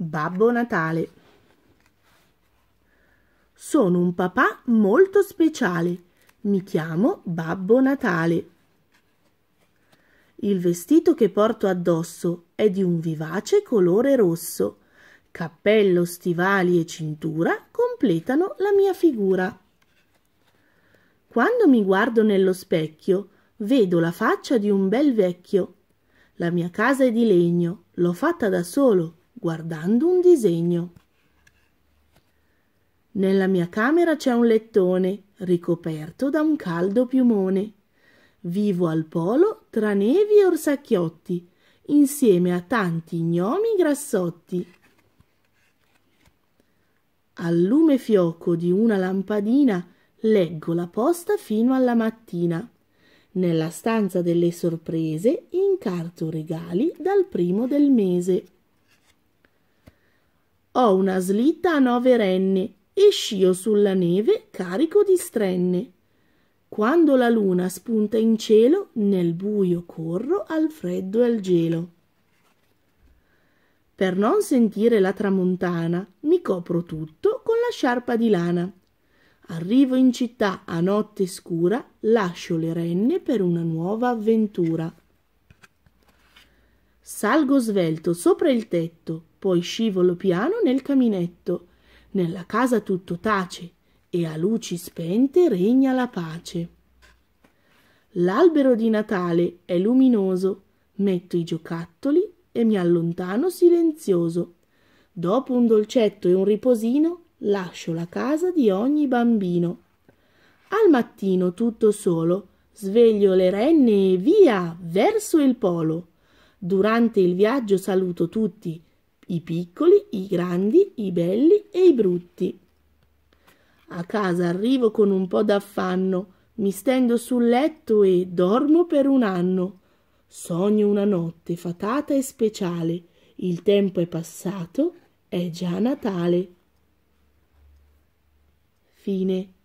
Babbo Natale Sono un papà molto speciale. Mi chiamo Babbo Natale. Il vestito che porto addosso è di un vivace colore rosso. Cappello, stivali e cintura completano la mia figura. Quando mi guardo nello specchio, vedo la faccia di un bel vecchio. La mia casa è di legno, l'ho fatta da solo guardando un disegno. Nella mia camera c'è un lettone ricoperto da un caldo piumone. Vivo al polo tra nevi e orsacchiotti, insieme a tanti gnomi grassotti. Al lume fioco di una lampadina leggo la posta fino alla mattina. Nella stanza delle sorprese incarto regali dal primo del mese. Ho una slitta a nove renne e scio sulla neve carico di strenne. Quando la luna spunta in cielo, nel buio corro al freddo e al gelo. Per non sentire la tramontana, mi copro tutto con la sciarpa di lana. Arrivo in città a notte scura, lascio le renne per una nuova avventura. Salgo svelto sopra il tetto, poi scivolo piano nel caminetto. Nella casa tutto tace e a luci spente regna la pace. L'albero di Natale è luminoso, metto i giocattoli e mi allontano silenzioso. Dopo un dolcetto e un riposino, lascio la casa di ogni bambino. Al mattino tutto solo, sveglio le renne e via verso il polo. Durante il viaggio saluto tutti, i piccoli, i grandi, i belli e i brutti. A casa arrivo con un po' d'affanno, mi stendo sul letto e dormo per un anno. Sogno una notte fatata e speciale. Il tempo è passato, è già Natale. Fine.